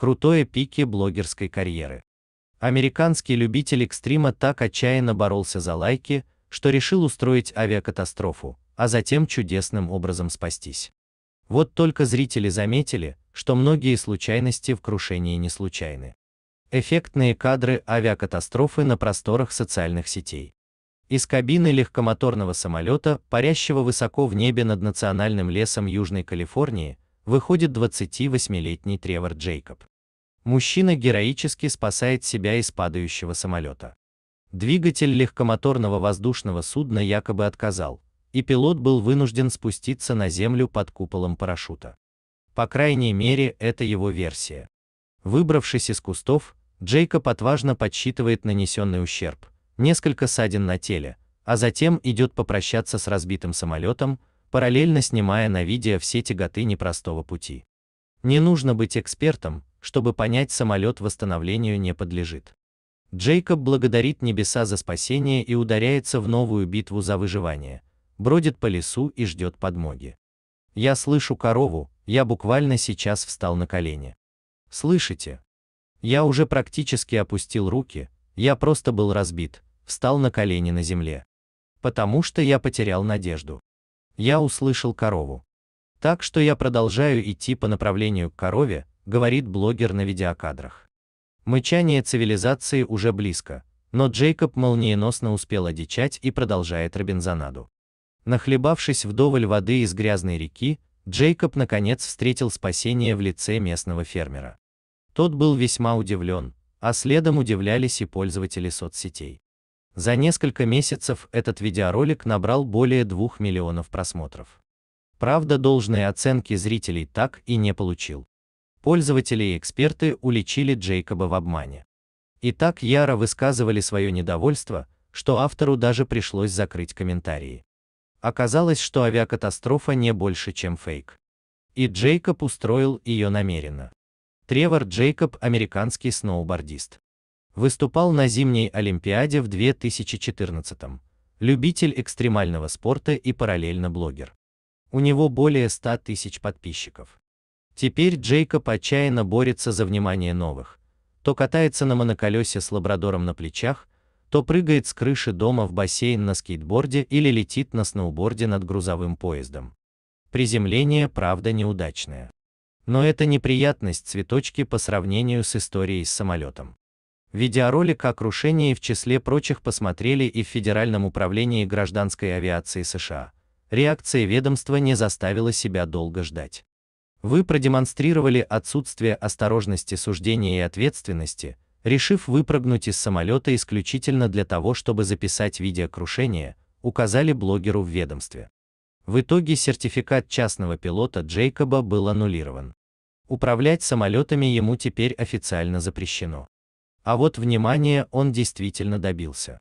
крутое пике блогерской карьеры. Американский любитель экстрима так отчаянно боролся за лайки, что решил устроить авиакатастрофу, а затем чудесным образом спастись. Вот только зрители заметили, что многие случайности в крушении не случайны. Эффектные кадры авиакатастрофы на просторах социальных сетей. Из кабины легкомоторного самолета, парящего высоко в небе над национальным лесом Южной Калифорнии, выходит 28-летний Тревор Джейкоб. Мужчина героически спасает себя из падающего самолета. Двигатель легкомоторного воздушного судна якобы отказал, и пилот был вынужден спуститься на землю под куполом парашюта. По крайней мере, это его версия. Выбравшись из кустов, Джейкоб отважно подсчитывает нанесенный ущерб, несколько ссадин на теле, а затем идет попрощаться с разбитым самолетом, параллельно снимая на видео все тяготы непростого пути. Не нужно быть экспертом, чтобы понять самолет восстановлению не подлежит. Джейкоб благодарит небеса за спасение и ударяется в новую битву за выживание, бродит по лесу и ждет подмоги. Я слышу корову, я буквально сейчас встал на колени. Слышите? Я уже практически опустил руки, я просто был разбит, встал на колени на земле. Потому что я потерял надежду. Я услышал корову. Так что я продолжаю идти по направлению к корове, говорит блогер на видеокадрах. Мычание цивилизации уже близко, но Джейкоб молниеносно успел одичать и продолжает Робинзонаду. Нахлебавшись вдоволь воды из грязной реки, Джейкоб наконец встретил спасение в лице местного фермера. Тот был весьма удивлен, а следом удивлялись и пользователи соцсетей. За несколько месяцев этот видеоролик набрал более 2 миллионов просмотров. Правда, должные оценки зрителей так и не получил. Пользователи и эксперты уличили Джейкоба в обмане. И так яро высказывали свое недовольство, что автору даже пришлось закрыть комментарии. Оказалось, что авиакатастрофа не больше, чем фейк. И Джейкоб устроил ее намеренно. Тревор Джейкоб – американский сноубордист. Выступал на зимней Олимпиаде в 2014 -м. любитель экстремального спорта и параллельно блогер. У него более 100 тысяч подписчиков. Теперь Джейкоб отчаянно борется за внимание новых. То катается на моноколесе с лабрадором на плечах, то прыгает с крыши дома в бассейн на скейтборде или летит на сноуборде над грузовым поездом. Приземление, правда, неудачное. Но это неприятность цветочки по сравнению с историей с самолетом. Видеоролик о крушении в числе прочих посмотрели и в Федеральном управлении гражданской авиации США. Реакция ведомства не заставила себя долго ждать. Вы продемонстрировали отсутствие осторожности суждения и ответственности, решив выпрыгнуть из самолета исключительно для того, чтобы записать видео крушения, указали блогеру в ведомстве. В итоге сертификат частного пилота Джейкоба был аннулирован. Управлять самолетами ему теперь официально запрещено. А вот внимание он действительно добился.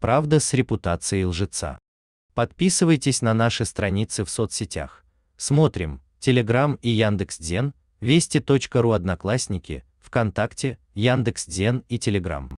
Правда с репутацией лжеца. Подписывайтесь на наши страницы в соцсетях. Смотрим, Telegram и Яндекс.Дзен, Вести.ру Одноклассники, ВКонтакте, Яндекс.Дзен и Телеграм.